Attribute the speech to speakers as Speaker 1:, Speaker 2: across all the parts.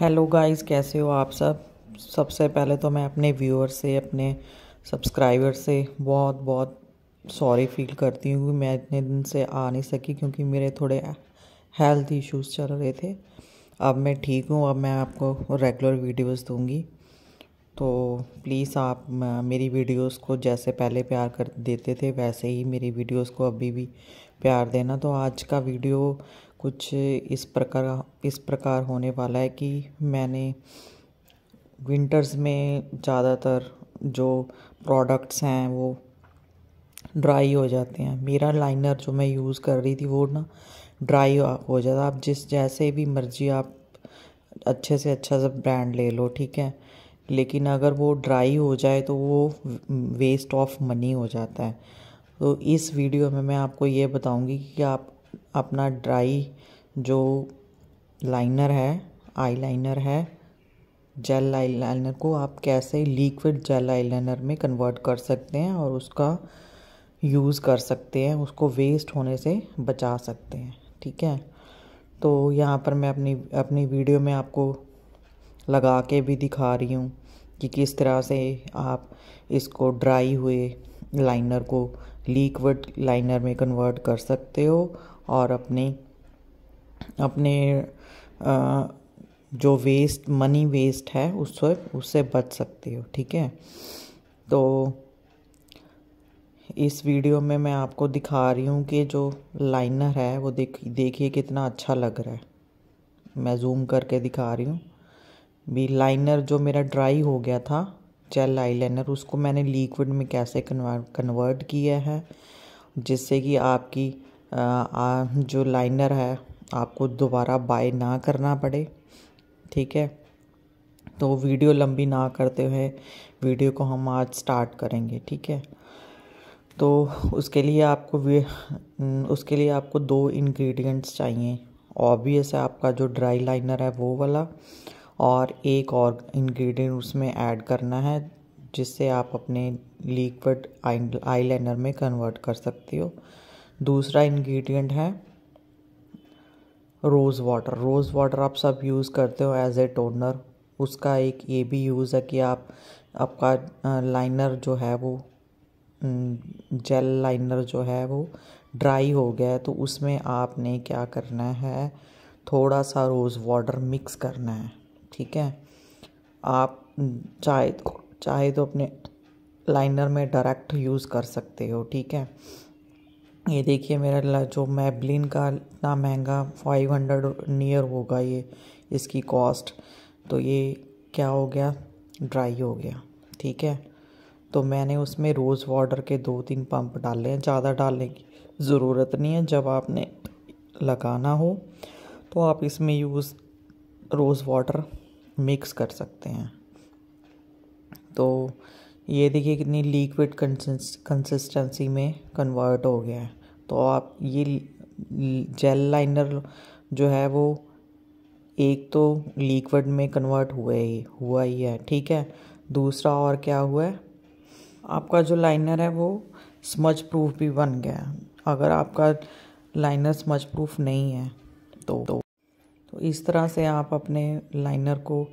Speaker 1: hello guys कैसे हो आप सब सबसे पहले तो मैं अपने व्यूअर से अपने सब्सक्राइबर से बहुत बहुत सॉरी फील करती हूँ मैं इतने दिन से आ नहीं सकी क्योंकि मेरे थोड़े हेल्थ इश्यूज चल रहे थे अब मैं ठीक हूँ अब मैं आपको रेगुलर वीडियोस दूँगी तो प्लीज़ आप मेरी वीडियोस को जैसे पहले प्यार कर देते थे वैसे ही मेरी वीडियोस को अभी भी प्यार देना तो आज का वीडियो कुछ इस प्रकार इस प्रकार होने वाला है कि मैंने विंटर्स में ज़्यादातर जो प्रोडक्ट्स हैं वो ड्राई हो जाते हैं मेरा लाइनर जो मैं यूज़ कर रही थी वो ना ड्राई हो जाता आप जिस जैसे भी मर्जी आप अच्छे से अच्छा सा ब्रांड ले लो ठीक है लेकिन अगर वो ड्राई हो जाए तो वो वेस्ट ऑफ मनी हो जाता है तो इस वीडियो में मैं आपको ये बताऊंगी कि आप अपना ड्राई जो लाइनर है आई लाइनर है जेल आई लाइनर को आप कैसे लिक्विड जेल आई लाइनर में कन्वर्ट कर सकते हैं और उसका यूज़ कर सकते हैं उसको वेस्ट होने से बचा सकते हैं ठीक है तो यहाँ पर मैं अपनी अपनी वीडियो में आपको लगा के भी दिखा रही हूँ कि किस तरह से आप इसको ड्राई हुए लाइनर को लीकवर्ड लाइनर में कन्वर्ट कर सकते हो और अपने अपने जो वेस्ट मनी वेस्ट है उससे उससे बच सकते हो ठीक है तो इस वीडियो में मैं आपको दिखा रही हूँ कि जो लाइनर है वो देख देखिए कितना अच्छा लग रहा है मैं जूम करके दिखा रही हूँ भी लाइनर जो मेरा ड्राई हो गया था जेल आईलाइनर उसको मैंने लिक्विड में कैसे कन्वर्ट किया है जिससे कि आपकी आ, जो लाइनर है आपको दोबारा बाय ना करना पड़े ठीक है तो वीडियो लंबी ना करते हुए वीडियो को हम आज स्टार्ट करेंगे ठीक है तो उसके लिए आपको उसके लिए आपको दो इंग्रेडिएंट्स चाहिए ऑब्वियस है आपका जो ड्राई लाइनर है वो वाला और एक और इंग्रेडिएंट उसमें ऐड करना है जिससे आप अपने लिक्विड आई लाइनर में कन्वर्ट कर सकते हो दूसरा इंग्रेडिएंट है रोज़ वाटर रोज़ वाटर आप सब यूज़ करते हो एज ए टोनर उसका एक ये भी यूज़ है कि आप आपका लाइनर जो है वो जेल लाइनर जो है वो ड्राई हो गया है तो उसमें आपने क्या करना है थोड़ा सा रोज़ वाटर मिक्स करना है ठीक है आप चाहे तो चाहे तो अपने लाइनर में डायरेक्ट यूज़ कर सकते हो ठीक है ये देखिए मेरा जो मैबलिन का इतना महंगा फाइव हंड्रेड नियर होगा ये इसकी कॉस्ट तो ये क्या हो गया ड्राई हो गया ठीक है तो मैंने उसमें रोज़ वाटर के दो तीन पंप डाले हैं ज़्यादा डालने की ज़रूरत नहीं है जब आपने लगाना हो तो आप इसमें यूज़ रोज़ वाटर मिक्स कर सकते हैं तो ये देखिए कितनी लिक्विड कंसिस्टेंसी में कन्वर्ट हो गया है तो आप ये जेल लाइनर जो है वो एक तो लिक्विड में कन्वर्ट हुए ही हुआ ही है ठीक है दूसरा और क्या हुआ है आपका जो लाइनर है वो स्मच प्रूफ भी बन गया अगर आपका लाइनर स्मच प्रूफ नहीं है तो, तो तो इस तरह से आप अपने लाइनर को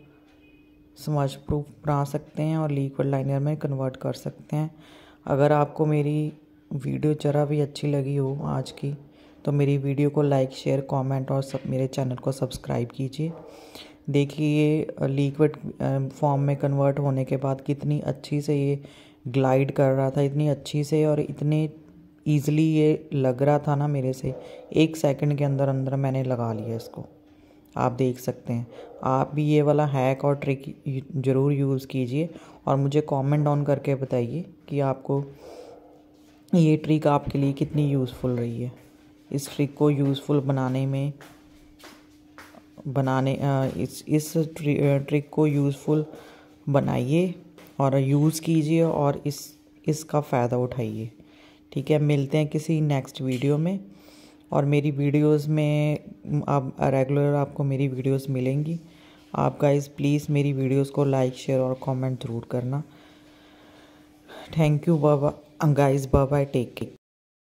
Speaker 1: समाज प्रूफ बना सकते हैं और लिक्विड लाइनर में कन्वर्ट कर सकते हैं अगर आपको मेरी वीडियो जरा भी अच्छी लगी हो आज की तो मेरी वीडियो को लाइक शेयर कमेंट और सब मेरे चैनल को सब्सक्राइब कीजिए देखिए ये लिक्विड फॉर्म में कन्वर्ट होने के बाद कितनी अच्छी से ये ग्लाइड कर रहा था इतनी अच्छी से और इतने ईज़िली ये लग रहा था ना मेरे से एक सेकंड के अंदर अंदर मैंने लगा लिया इसको आप देख सकते हैं आप भी ये वाला हैक और ट्रिक ज़रूर यूज़ कीजिए और मुझे कमेंट डाउन करके बताइए कि आपको ये ट्रिक आपके लिए कितनी यूज़फुल रही है इस ट्रिक को यूज़फुल बनाने में बनाने इस इस ट्रि, ट्रिक को यूज़फुल बनाइए और यूज़ कीजिए और इस इसका फ़ायदा उठाइए ठीक है मिलते हैं किसी नेक्स्ट वीडियो में और मेरी वीडियोस में आप रेगुलर आपको मेरी वीडियोस मिलेंगी आप गाइस प्लीज़ मेरी वीडियोस को लाइक शेयर और कमेंट ज़रूर करना थैंक यू बाबा guys bye bye take care